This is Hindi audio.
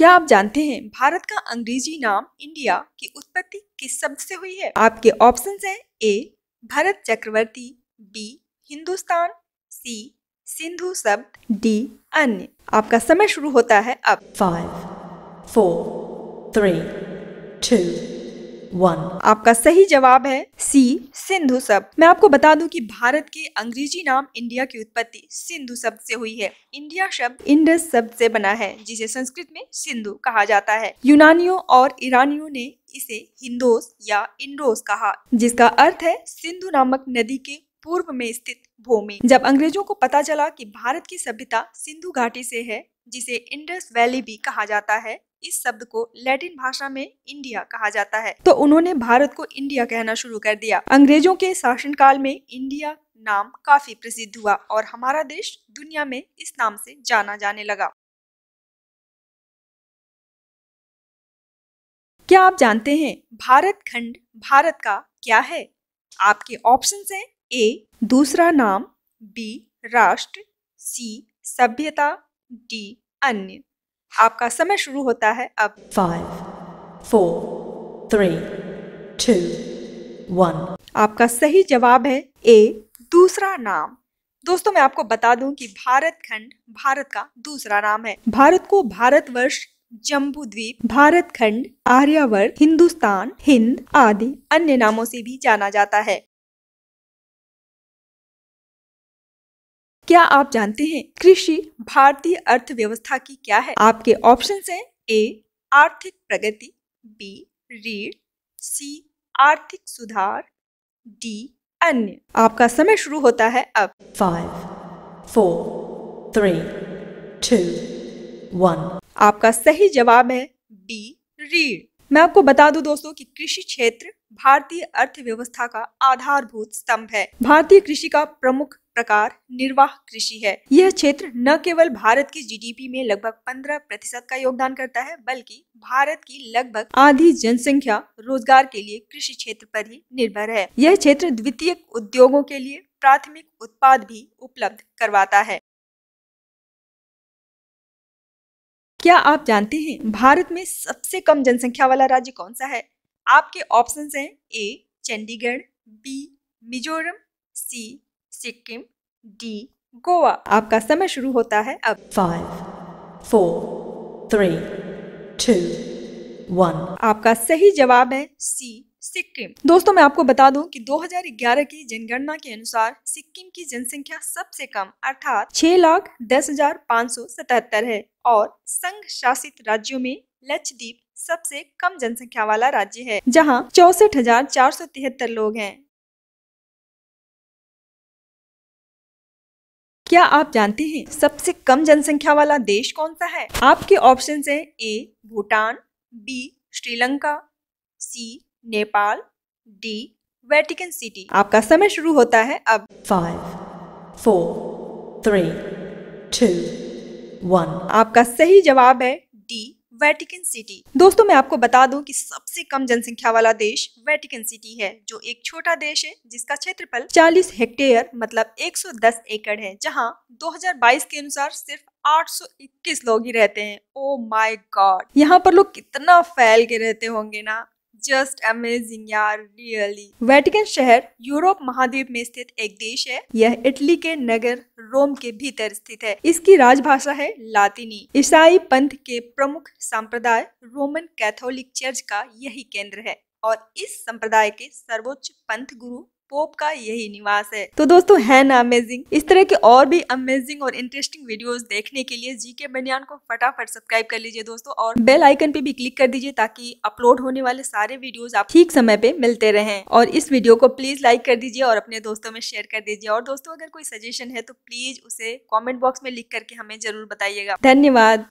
क्या आप जानते हैं भारत का अंग्रेजी नाम इंडिया की उत्पत्ति किस शब्द से हुई है आपके ऑप्शन हैं A Bharat Chakravarti B Hindustan C Sindhu शब्द डी अन्य आपका समय शुरू होता है अब five four three two one आपका सही जवाब है सी सिंधु शब्द मैं आपको बता दूं कि भारत के अंग्रेजी नाम इंडिया की उत्पत्ति सिंधु शब्द से हुई है इंडिया शब्द इंडस शब्द से बना है जिसे संस्कृत में सिंधु कहा जाता है यूनानियों और ईरानियों ने इसे हिंदोस या इंडोस कहा जिसका अर्थ है सिंधु नामक नदी के पूर्व में स्थित भूमि जब अंग्रेजों को पता चला कि भारत की सभ्यता सिंधु घाटी से है जिसे इंडस वैली भी कहा जाता है इस शब्द को लैटिन भाषा में इंडिया कहा जाता है तो उन्होंने भारत को इंडिया कहना शुरू कर दिया अंग्रेजों के शासनकाल में इंडिया नाम काफी प्रसिद्ध हुआ और हमारा देश दुनिया में इस नाम से जाना जाने लगा क्या आप जानते हैं भारत खंड भारत का क्या है आपके ऑप्शन हैं ए दूसरा नाम बी राष्ट्र सी सभ्यता डी अन्य आपका समय शुरू होता है अब five four three two one आपका सही जवाब है ए दूसरा नाम दोस्तों मैं आपको बता दूं कि भारत खंड भारत का दूसरा नाम है भारत को भारतवर्ष जम्बू द्वीप भारत खंड आर्यावर्त हिंदुस्तान हिंद आदि अन्य नामों से भी जाना जाता है क्या आप जानते हैं कृषि भारतीय अर्थव्यवस्था की क्या है आपके ऑप्शन हैं ए आर्थिक प्रगति बी रीढ़ सी आर्थिक सुधार डी अन्य आपका समय शुरू होता है अब five four three two one आपका सही जवाब है बी रीढ़ मैं आपको बता दूं दोस्तों कि कृषि क्षेत्र भारतीय अर्थव्यवस्था का आधारभूत स्तंभ है भारतीय कृषि का प्रमुख प्रकार निर्वाह कृषि है यह क्षेत्र न केवल भारत की जीडीपी में लगभग 15 प्रतिशत का योगदान करता है बल्कि भारत की लगभग आधी जनसंख्या रोजगार के लिए कृषि क्षेत्र पर ही निर्भर है यह क्षेत्र द्वितीय उद्योगों के लिए प्राथमिक उत्पाद भी उपलब्ध करवाता है क्या आप जानते हैं भारत में सबसे कम जनसंख्या वाला राज्य कौन सा है आपके ऑप्शन हैं A Chandigarh B Mizoram C Sikkim D Goa आपका समय शुरू होता है अब five four three two one आपका सही जवाब है सी सिक्किम दोस्तों मैं आपको बता दूं कि 2011 की जनगणना के अनुसार सिक्किम की जनसंख्या सबसे कम अर्थात छह लाख दस हजार पाँच सौ सतहत्तर है और संघ शासित राज्यों में लक्षद्वीप सबसे कम जनसंख्या वाला राज्य है जहां चौसठ हजार चार सौ तिहत्तर लोग हैं क्या आप जानते हैं सबसे कम जनसंख्या वाला देश कौन सा है आपके ऑप्शन हैं A Bhutan B Sri Lanka C Nepal D Vatican City आपका समय शुरू होता है अब five four three two one आपका सही जवाब है डी वेटिकन सिटी दोस्तों मैं आपको बता दूं कि सबसे कम जनसंख्या वाला देश वेटिकन सिटी है जो एक छोटा देश है जिसका क्षेत्रफल 40 हेक्टेयर मतलब 110 एकड़ है जहां 2022 के अनुसार सिर्फ 821 लोग ही रहते हैं ओ माई गॉड यहाँ पर लोग कितना फैल के रहते होंगे ना जस्ट अमेजिंग यार रियली वेटिकन शहर यूरोप महाद्वीप में स्थित एक देश है यह इटली के नगर रोम के भीतर स्थित है इसकी राजभाषा है लातिनी ईसाई पंथ के प्रमुख संप्रदाय रोमन कैथोलिक चर्च का यही केंद्र है और इस संप्रदाय के सर्वोच्च पंथ गुरु पोप का यही निवास है तो दोस्तों है ना अमेजिंग इस तरह के और भी अमेजिंग और इंटरेस्टिंग वीडियोस देखने के लिए जी के बनियान को फटाफट सब्सक्राइब कर लीजिए दोस्तों और बेल आइकन पे भी क्लिक कर दीजिए ताकि अपलोड होने वाले सारे वीडियोस आप ठीक समय पे मिलते रहे और इस वीडियो को प्लीज लाइक कर दीजिए और अपने दोस्तों में शेयर कर दीजिए और दोस्तों अगर कोई सजेशन है तो प्लीज उसे कॉमेंट बॉक्स में लिख करके हमें जरूर बताइएगा धन्यवाद